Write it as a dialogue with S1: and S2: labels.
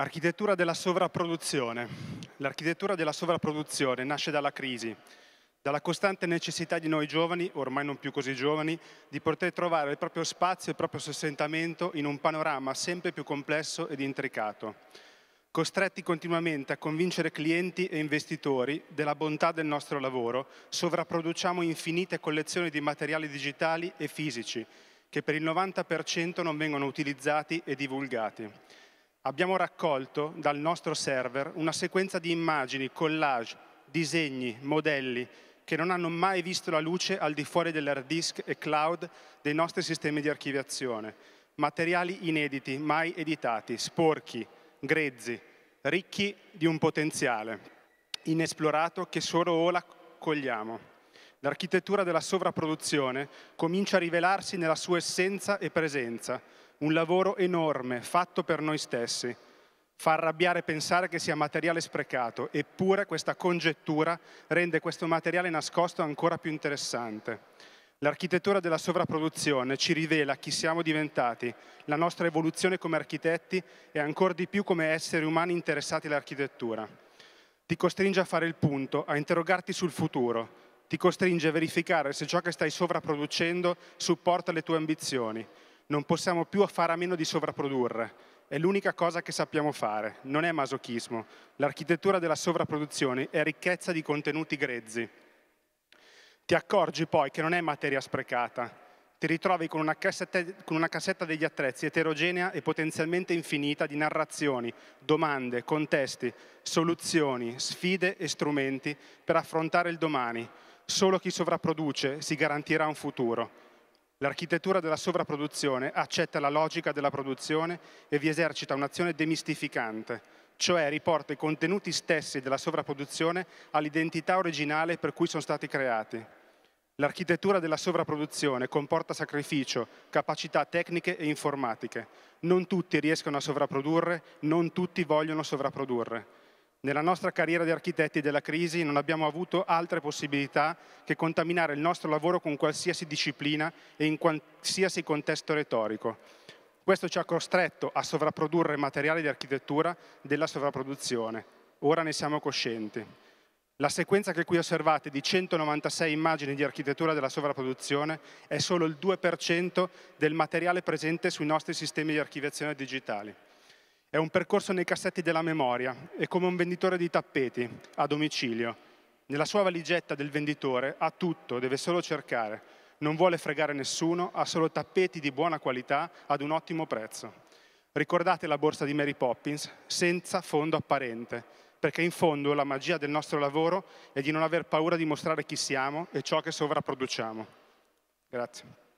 S1: Architettura della sovrapproduzione. L'architettura della sovrapproduzione nasce dalla crisi, dalla costante necessità di noi giovani, ormai non più così giovani, di poter trovare il proprio spazio e il proprio sostentamento in un panorama sempre più complesso ed intricato, costretti continuamente a convincere clienti e investitori della bontà del nostro lavoro, sovrapproduciamo infinite collezioni di materiali digitali e fisici che per il 90% non vengono utilizzati e divulgati abbiamo raccolto dal nostro server una sequenza di immagini, collage, disegni, modelli che non hanno mai visto la luce al di fuori dell'hard disk e cloud dei nostri sistemi di archiviazione. Materiali inediti, mai editati, sporchi, grezzi, ricchi di un potenziale inesplorato che solo ora cogliamo l'architettura della sovrapproduzione comincia a rivelarsi nella sua essenza e presenza, un lavoro enorme fatto per noi stessi. Fa arrabbiare pensare che sia materiale sprecato, eppure questa congettura rende questo materiale nascosto ancora più interessante. L'architettura della sovrapproduzione ci rivela chi siamo diventati, la nostra evoluzione come architetti e ancora di più come esseri umani interessati all'architettura. Ti costringe a fare il punto, a interrogarti sul futuro, ti costringe a verificare se ciò che stai sovrapproducendo supporta le tue ambizioni. Non possiamo più fare a meno di sovrapprodurre. È l'unica cosa che sappiamo fare, non è masochismo. L'architettura della sovrapproduzione è ricchezza di contenuti grezzi. Ti accorgi poi che non è materia sprecata. Ti ritrovi con una, cassetta, con una cassetta degli attrezzi eterogenea e potenzialmente infinita di narrazioni, domande, contesti, soluzioni, sfide e strumenti per affrontare il domani Solo chi sovrapproduce si garantirà un futuro. L'architettura della sovrapproduzione accetta la logica della produzione e vi esercita un'azione demistificante, cioè riporta i contenuti stessi della sovrapproduzione all'identità originale per cui sono stati creati. L'architettura della sovrapproduzione comporta sacrificio, capacità tecniche e informatiche. Non tutti riescono a sovrapprodurre, non tutti vogliono sovrapprodurre. Nella nostra carriera di architetti della crisi non abbiamo avuto altre possibilità che contaminare il nostro lavoro con qualsiasi disciplina e in qualsiasi contesto retorico. Questo ci ha costretto a sovrapprodurre materiali di architettura della sovrapproduzione. Ora ne siamo coscienti. La sequenza che qui osservate di 196 immagini di architettura della sovrapproduzione è solo il 2% del materiale presente sui nostri sistemi di archiviazione digitali. È un percorso nei cassetti della memoria, è come un venditore di tappeti a domicilio. Nella sua valigetta del venditore ha tutto, deve solo cercare. Non vuole fregare nessuno, ha solo tappeti di buona qualità ad un ottimo prezzo. Ricordate la borsa di Mary Poppins senza fondo apparente, perché in fondo la magia del nostro lavoro è di non aver paura di mostrare chi siamo e ciò che sovrapproduciamo. Grazie.